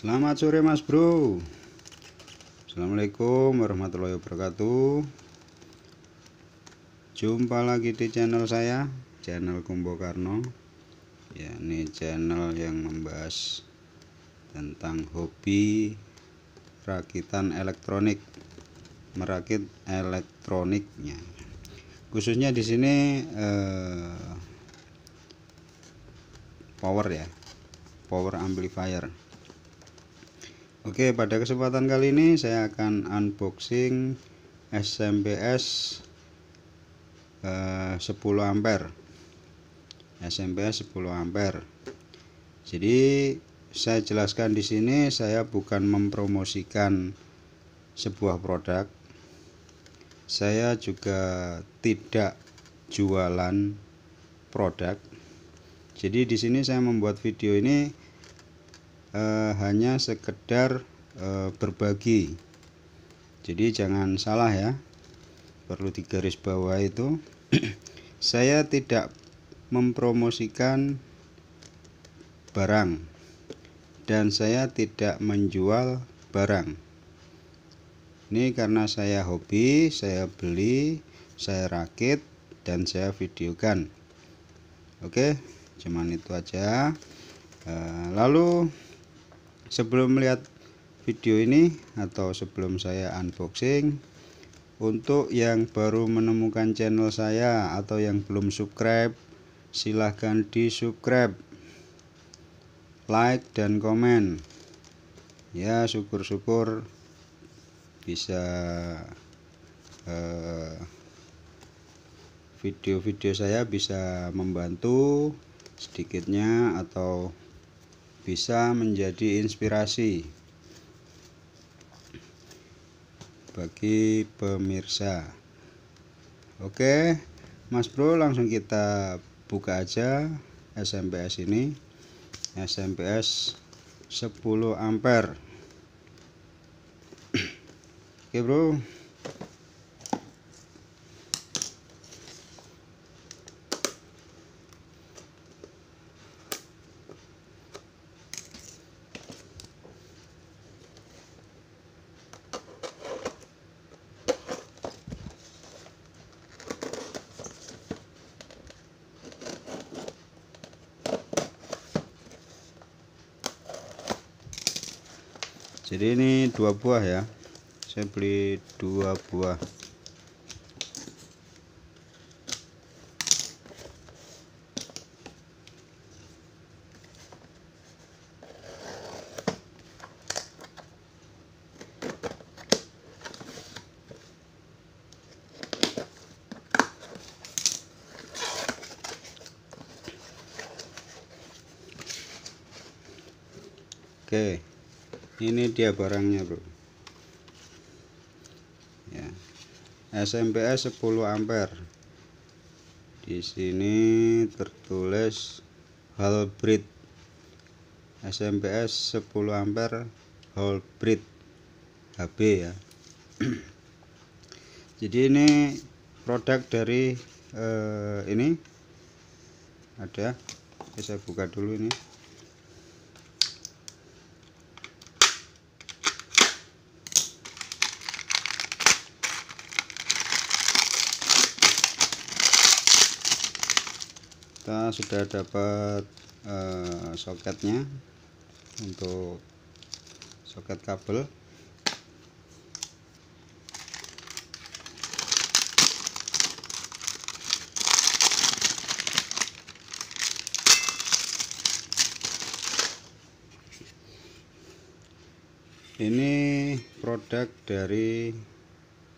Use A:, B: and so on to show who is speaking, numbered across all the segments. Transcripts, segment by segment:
A: Selamat sore Mas Bro. Assalamualaikum warahmatullahi wabarakatuh. Jumpa lagi di channel saya, channel Kumbo Karno. Ya, ini channel yang membahas tentang hobi rakitan elektronik, merakit elektroniknya. Khususnya di sini eh, power ya, power amplifier Oke pada kesempatan kali ini saya akan unboxing SMPS eh, 10 ampere SMPS 10 ampere jadi saya jelaskan di sini saya bukan mempromosikan sebuah produk saya juga tidak jualan produk jadi di sini saya membuat video ini eh, hanya sekedar eh, berbagi jadi jangan salah ya perlu garis bawah itu saya tidak mempromosikan barang dan saya tidak menjual barang ini karena saya hobi saya beli saya rakit dan saya videokan oke cuman itu aja eh, lalu sebelum melihat video ini atau sebelum saya unboxing untuk yang baru menemukan channel saya atau yang belum subscribe silahkan di subscribe like dan komen ya syukur-syukur bisa eh, video-video eh, saya bisa membantu sedikitnya atau bisa menjadi inspirasi bagi pemirsa. Oke, Mas Bro, langsung kita buka aja SMPS ini. SMPS 10 ampere. Oke, Bro. jadi ini dua buah ya saya beli dua buah ini dia barangnya bro ya SMPS 10 ampere di sini tertulis hybrid SMPS 10 ampere hybrid HB ya jadi ini produk dari eh, ini ada saya buka dulu ini kita sudah dapat eh, soketnya untuk soket kabel ini produk dari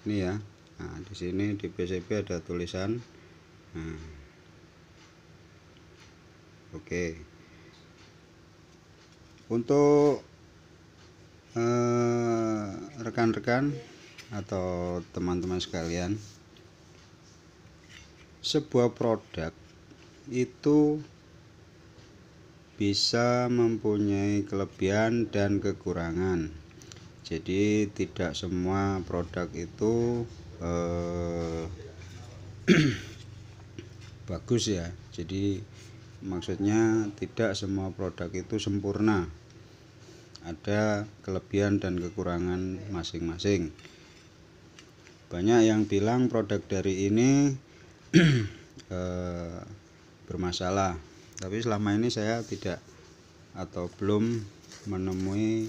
A: ini ya nah di sini di PCB ada tulisan nah Oke. Untuk eh, rekan-rekan uh, atau teman-teman sekalian, sebuah produk itu bisa mempunyai kelebihan dan kekurangan. Jadi tidak semua produk itu eh, bagus ya. Jadi maksudnya tidak semua produk itu sempurna ada kelebihan dan kekurangan masing-masing banyak yang bilang produk dari ini eh, bermasalah tapi selama ini saya tidak atau belum menemui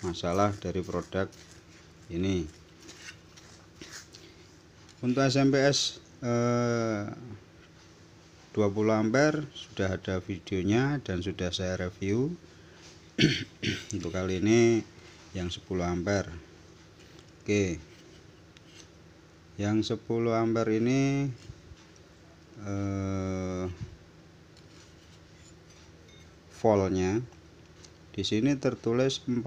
A: masalah dari produk ini untuk SMPS eh, 20 ampere sudah ada videonya dan sudah saya review untuk kali ini yang 10 ampere oke yang 10 ampere ini eh, voltnya di sini tertulis 45 50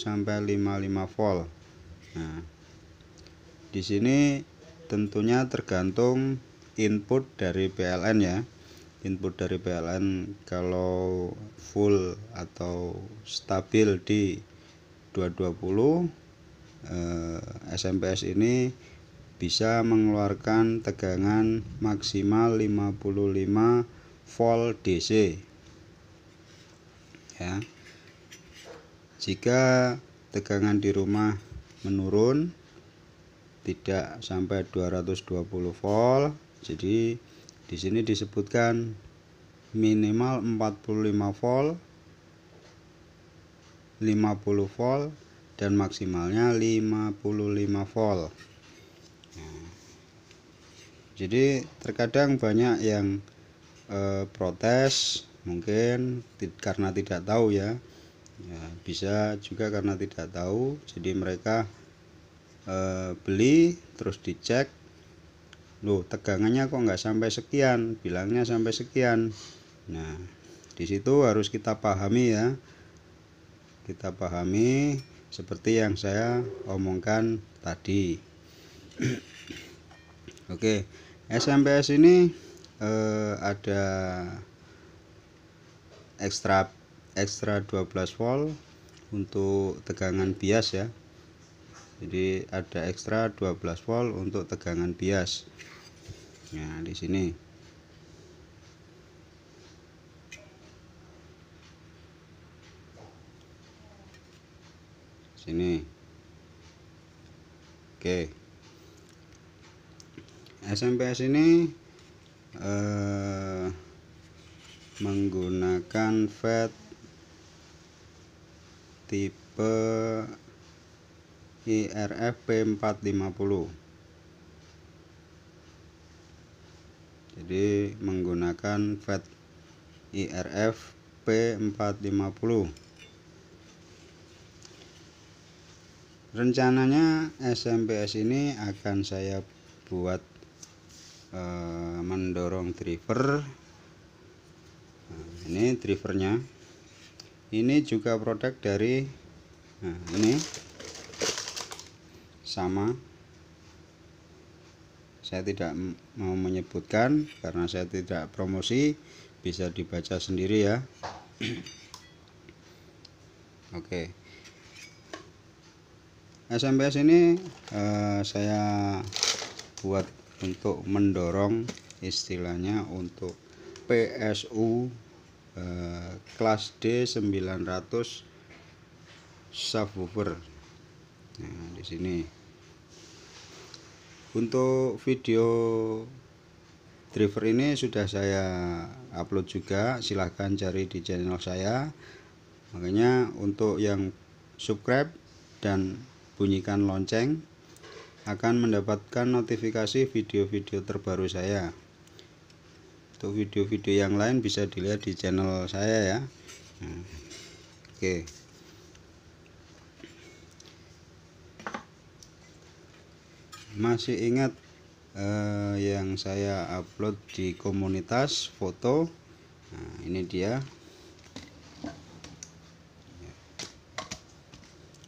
A: sampai 55 volt nah di sini tentunya tergantung input dari PLN ya input dari PLN kalau full atau stabil di 220 eh, SMPS ini bisa mengeluarkan tegangan maksimal 55 volt DC ya jika tegangan di rumah menurun tidak sampai 220 volt jadi di sini disebutkan minimal 45 volt 50 volt dan maksimalnya 55 volt nah, jadi terkadang banyak yang e, protes mungkin karena tidak tahu ya. ya bisa juga karena tidak tahu jadi mereka e, beli terus dicek loh tegangannya kok nggak sampai sekian bilangnya sampai sekian nah di situ harus kita pahami ya kita pahami seperti yang saya omongkan tadi oke SMPS ini eh, ada ekstra ekstra 12 volt untuk tegangan bias ya jadi ada ekstra 12 volt untuk tegangan bias nah di sini sini oke SMPS ini eh, menggunakan FET tipe IRF P450 jadi menggunakan FET IRF P450 rencananya SMPS ini akan saya buat e, mendorong driver nah, ini drivernya ini juga produk dari nah, ini sama saya tidak mau menyebutkan karena saya tidak promosi bisa dibaca sendiri ya oke okay. SMPS ini eh, saya buat untuk mendorong istilahnya untuk PSU eh, kelas D 900 subwoofer nah di sini untuk video driver ini sudah saya upload juga silahkan cari di channel saya makanya untuk yang subscribe dan bunyikan lonceng akan mendapatkan notifikasi video-video terbaru saya untuk video-video yang lain bisa dilihat di channel saya ya nah, oke okay. masih ingat eh, yang saya upload di komunitas foto nah, ini dia ya.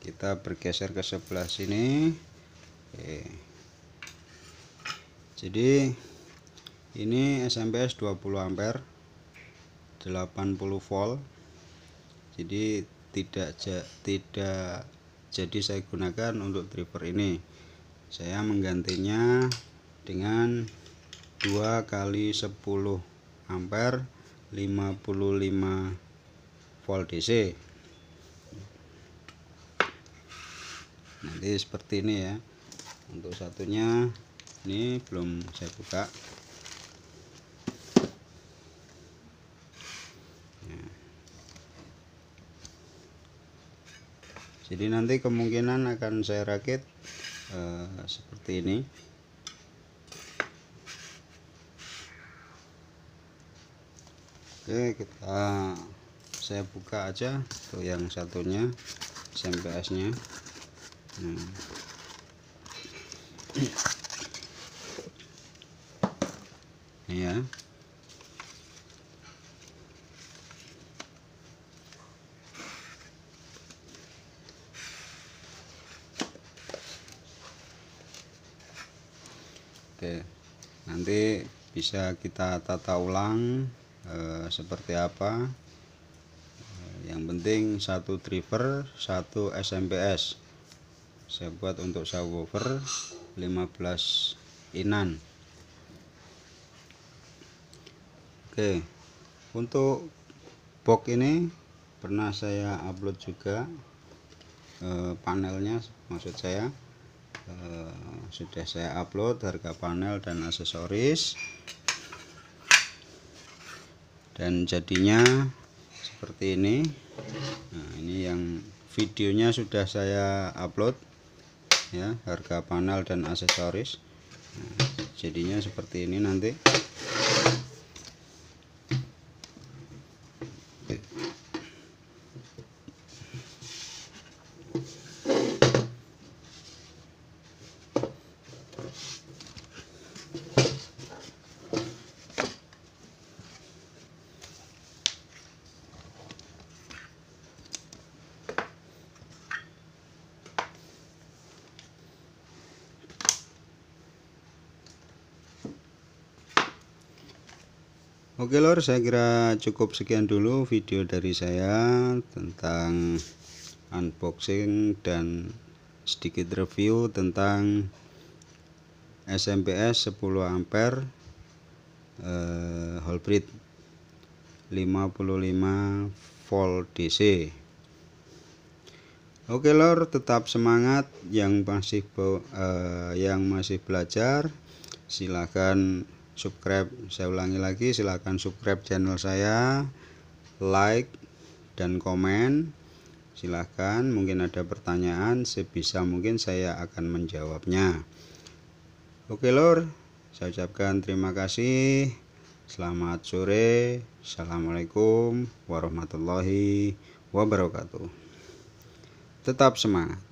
A: kita bergeser ke sebelah sini Oke. jadi ini SMPS 20 ampere 80 volt jadi tidak tidak jadi saya gunakan untuk driver ini saya menggantinya dengan 2 kali 10 ampere 55 volt DC nanti seperti ini ya untuk satunya ini belum saya buka jadi nanti kemungkinan akan saya rakit Eh, seperti ini oke kita saya buka aja tuh yang satunya SMPS nya Iya. Hmm. ini ya Oke nanti bisa kita tata ulang e, seperti apa e, yang penting satu driver satu SMPS saya buat untuk subwoofer 15 inan Oke untuk box ini pernah saya upload juga e, panelnya maksud saya Eh, sudah saya upload harga panel dan aksesoris dan jadinya seperti ini nah ini yang videonya sudah saya upload ya harga panel dan aksesoris nah, jadinya seperti ini nanti Oke lor, saya kira cukup sekian dulu video dari saya tentang unboxing dan sedikit review tentang SMPS 10 ampere eh, 55 volt DC. Oke lor, tetap semangat yang masih eh, yang masih belajar silakan subscribe saya ulangi lagi silahkan subscribe channel saya like dan komen silahkan mungkin ada pertanyaan sebisa mungkin saya akan menjawabnya oke lor saya ucapkan terima kasih selamat sore assalamualaikum warahmatullahi wabarakatuh tetap semangat